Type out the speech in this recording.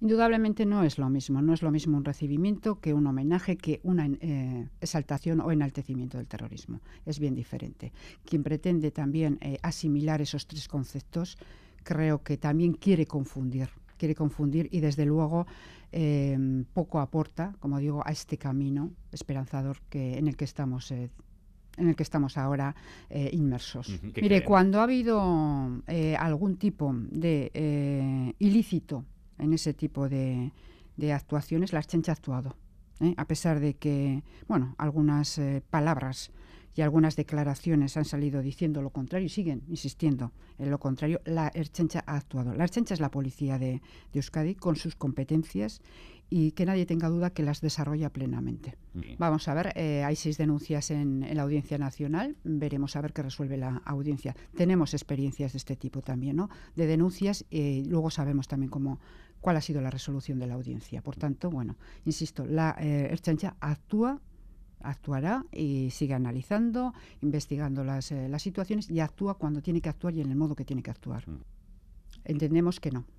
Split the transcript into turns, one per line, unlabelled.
Indudablemente no es lo mismo, no es lo mismo un recibimiento que un homenaje, que una eh, exaltación o enaltecimiento del terrorismo. Es bien diferente. Quien pretende también eh, asimilar esos tres conceptos, creo que también quiere confundir, quiere confundir y desde luego eh, poco aporta, como digo, a este camino esperanzador que, en el que estamos en el que estamos ahora inmersos. Mire, cuando ha habido algún tipo de ilícito en ese tipo de, actuaciones, la Erchencha ha actuado. ¿eh? A pesar de que, bueno, algunas eh, palabras y algunas declaraciones han salido diciendo lo contrario y siguen insistiendo en lo contrario, la Erchencha ha actuado. La Erchencha es la policía de, de Euskadi con sus competencias y que nadie tenga duda que las desarrolla plenamente. Vamos a ver, eh, hay seis denuncias en, la Audiencia Nacional, veremos a ver qué resuelve la audiencia. Tenemos experiencias de este tipo también, ¿no? De denuncias y eh, luego sabemos también cómo cuál ha sido la resolución de la audiencia. Por tanto, bueno, insisto, la eh, Erchancha actúa actuará y sigue analizando, investigando las, las situaciones y actúa cuando tiene
que actuar y en el modo que tiene que actuar. Mm. Entendemos que no,